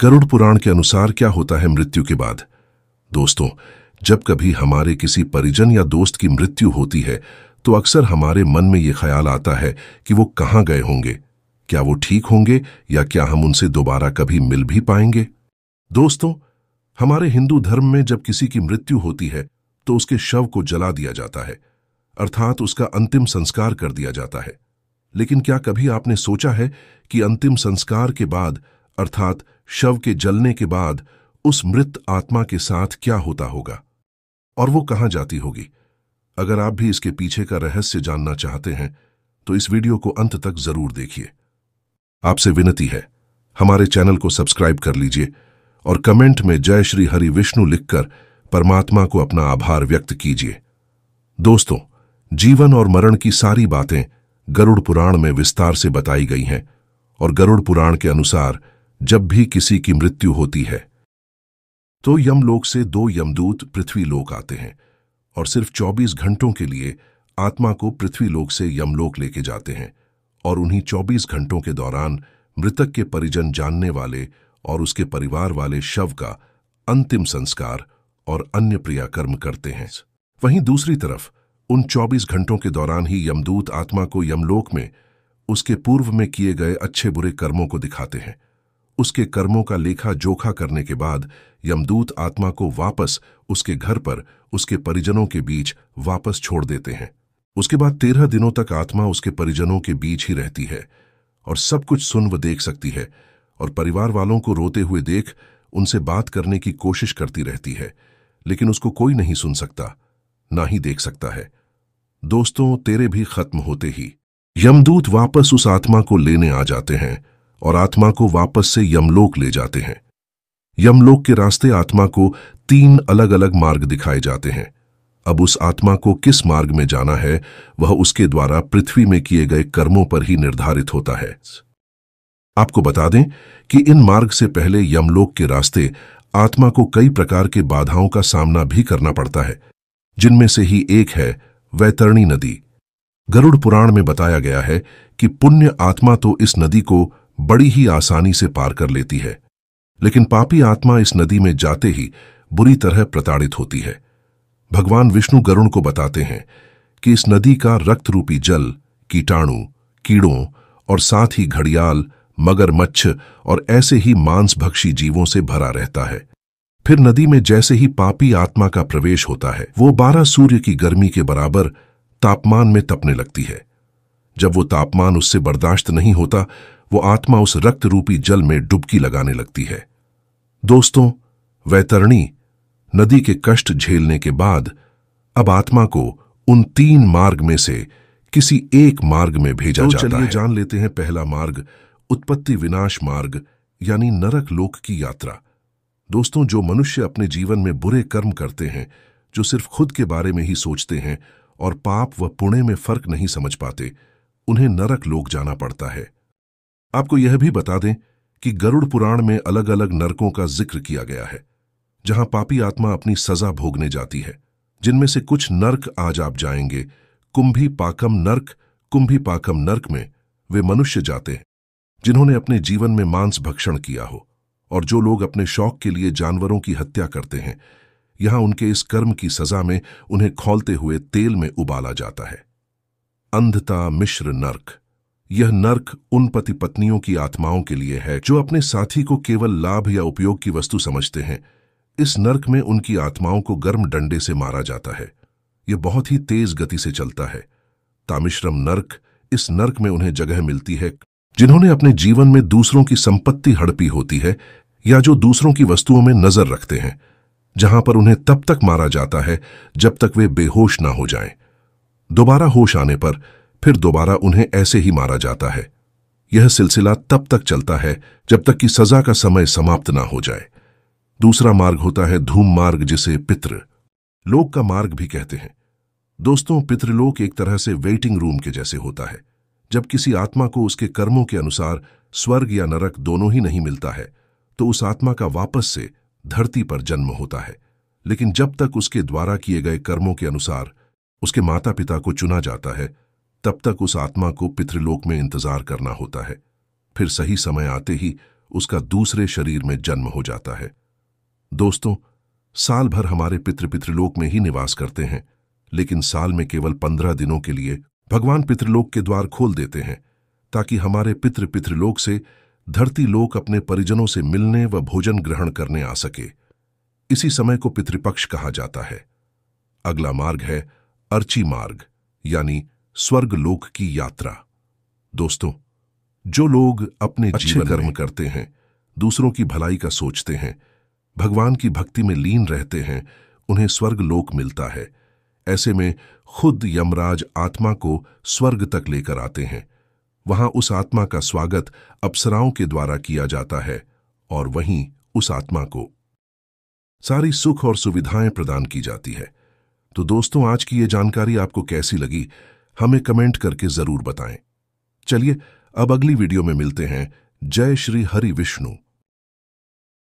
गरुड़ पुराण के अनुसार क्या होता है मृत्यु के बाद दोस्तों जब कभी हमारे किसी परिजन या दोस्त की मृत्यु होती है तो अक्सर हमारे मन में ये ख्याल आता है कि वो कहाँ गए होंगे क्या वो ठीक होंगे या क्या हम उनसे दोबारा कभी मिल भी पाएंगे दोस्तों हमारे हिंदू धर्म में जब किसी की मृत्यु होती है तो उसके शव को जला दिया जाता है अर्थात उसका अंतिम संस्कार कर दिया जाता है लेकिन क्या कभी आपने सोचा है कि अंतिम संस्कार के बाद अर्थात शव के जलने के बाद उस मृत आत्मा के साथ क्या होता होगा और वो कहां जाती होगी अगर आप भी इसके पीछे का रहस्य जानना चाहते हैं तो इस वीडियो को अंत तक जरूर देखिए आपसे विनती है हमारे चैनल को सब्सक्राइब कर लीजिए और कमेंट में जय श्री हरि विष्णु लिखकर परमात्मा को अपना आभार व्यक्त कीजिए दोस्तों जीवन और मरण की सारी बातें गरुड़ पुराण में विस्तार से बताई गई हैं और गरुड़ पुराण के अनुसार जब भी किसी की मृत्यु होती है तो यमलोक से दो यमदूत पृथ्वी लोक आते हैं और सिर्फ 24 घंटों के लिए आत्मा को पृथ्वी लोक से यमलोक लेके जाते हैं और उन्हीं 24 घंटों के दौरान मृतक के परिजन जानने वाले और उसके परिवार वाले शव का अंतिम संस्कार और अन्य प्रियाकर्म करते हैं वहीं दूसरी तरफ उन 24 घंटों के दौरान ही यमदूत आत्मा को यमलोक में उसके पूर्व में किए गए अच्छे बुरे कर्मों को दिखाते हैं उसके कर्मों का लेखा जोखा करने के बाद यमदूत आत्मा को वापस उसके घर पर उसके परिजनों के बीच वापस छोड़ देते हैं उसके बाद तेरह दिनों तक आत्मा उसके परिजनों के बीच ही रहती है और सब कुछ सुन व देख सकती है और परिवार वालों को रोते हुए देख उनसे बात करने की कोशिश करती रहती है लेकिन उसको कोई नहीं सुन सकता ना ही देख सकता है दोस्तों तेरे भी खत्म होते ही यमदूत वापस उस आत्मा को लेने आ जाते हैं और आत्मा को वापस से यमलोक ले जाते हैं यमलोक के रास्ते आत्मा को तीन अलग अलग मार्ग दिखाए जाते हैं अब उस आत्मा को किस मार्ग में जाना है वह उसके द्वारा पृथ्वी में किए गए कर्मों पर ही निर्धारित होता है आपको बता दें कि इन मार्ग से पहले यमलोक के रास्ते आत्मा को कई प्रकार के बाधाओं का सामना भी करना पड़ता है जिनमें से ही एक है वैतरणी नदी गरुड़ पुराण में बताया गया है कि पुण्य आत्मा तो इस नदी को बड़ी ही आसानी से पार कर लेती है लेकिन पापी आत्मा इस नदी में जाते ही बुरी तरह प्रताड़ित होती है भगवान विष्णु गरुण को बताते हैं कि इस नदी का रक्त रूपी जल कीटाणु कीड़ों और साथ ही घड़ियाल मगरमच्छ और ऐसे ही मांसभक्षी जीवों से भरा रहता है फिर नदी में जैसे ही पापी आत्मा का प्रवेश होता है वो बारह सूर्य की गर्मी के बराबर तापमान में तपने लगती है जब वो तापमान उससे बर्दाश्त नहीं होता वो आत्मा उस रक्त रूपी जल में डुबकी लगाने लगती है दोस्तों वैतरणी नदी के कष्ट झेलने के बाद अब आत्मा को उन तीन मार्ग में से किसी एक मार्ग में भेजा तो जाता है जान लेते हैं पहला मार्ग उत्पत्ति विनाश मार्ग यानी नरक लोक की यात्रा दोस्तों जो मनुष्य अपने जीवन में बुरे कर्म करते हैं जो सिर्फ खुद के बारे में ही सोचते हैं और पाप व पुणे में फर्क नहीं समझ पाते उन्हें नरक लोक जाना पड़ता है आपको यह भी बता दें कि गरुड़ पुराण में अलग अलग नरकों का जिक्र किया गया है जहां पापी आत्मा अपनी सजा भोगने जाती है जिनमें से कुछ नर्क आज आप जाएंगे कुंभी पाकम नर्क कुंभी पाकम नर्क में वे मनुष्य जाते हैं जिन्होंने अपने जीवन में मांस भक्षण किया हो और जो लोग अपने शौक के लिए जानवरों की हत्या करते हैं यहां उनके इस कर्म की सजा में उन्हें खोलते हुए तेल में उबाला जाता है अंधता मिश्र नर्क यह नर्क उन पति पत्नियों की आत्माओं के लिए है जो अपने साथी को केवल लाभ या उपयोग की वस्तु समझते हैं इस नर्क में उनकी आत्माओं को गर्म डंडे से मारा जाता है यह बहुत ही तेज गति से चलता है तामिश्रम नर्क इस नर्क में उन्हें जगह मिलती है जिन्होंने अपने जीवन में दूसरों की संपत्ति हड़पी होती है या जो दूसरों की वस्तुओं में नजर रखते हैं जहां पर उन्हें तब तक मारा जाता है जब तक वे बेहोश ना हो जाएं। दोबारा होश आने पर फिर दोबारा उन्हें ऐसे ही मारा जाता है यह सिलसिला तब तक चलता है जब तक कि सजा का समय समाप्त ना हो जाए दूसरा मार्ग होता है धूम मार्ग जिसे पित्र लोक का मार्ग भी कहते हैं दोस्तों पितृलोक एक तरह से वेटिंग रूम के जैसे होता है जब किसी आत्मा को उसके कर्मों के अनुसार स्वर्ग या नरक दोनों ही नहीं मिलता है तो उस आत्मा का वापस से धरती पर जन्म होता है लेकिन जब तक उसके द्वारा किए गए कर्मों के अनुसार उसके माता पिता को चुना जाता है तब तक उस आत्मा को पितृलोक में इंतजार करना होता है फिर सही समय आते ही उसका दूसरे शरीर में जन्म हो जाता है दोस्तों साल भर हमारे पितृ पितृलोक में ही निवास करते हैं लेकिन साल में केवल पंद्रह दिनों के लिए भगवान पितृलोक के द्वार खोल देते हैं ताकि हमारे पितृ पितृलोक से धरती लोक अपने परिजनों से मिलने व भोजन ग्रहण करने आ सके इसी समय को पितृपक्ष कहा जाता है अगला मार्ग है अर्ची मार्ग यानी स्वर्गलोक की यात्रा दोस्तों जो लोग अपने अच्छे कर्म करते हैं दूसरों की भलाई का सोचते हैं भगवान की भक्ति में लीन रहते हैं उन्हें स्वर्ग लोक मिलता है ऐसे में खुद यमराज आत्मा को स्वर्ग तक लेकर आते हैं वहां उस आत्मा का स्वागत अप्सराओं के द्वारा किया जाता है और वहीं उस आत्मा को सारी सुख और सुविधाएं प्रदान की जाती है तो दोस्तों आज की ये जानकारी आपको कैसी लगी हमें कमेंट करके जरूर बताएं चलिए अब अगली वीडियो में मिलते हैं जय श्री हरि विष्णु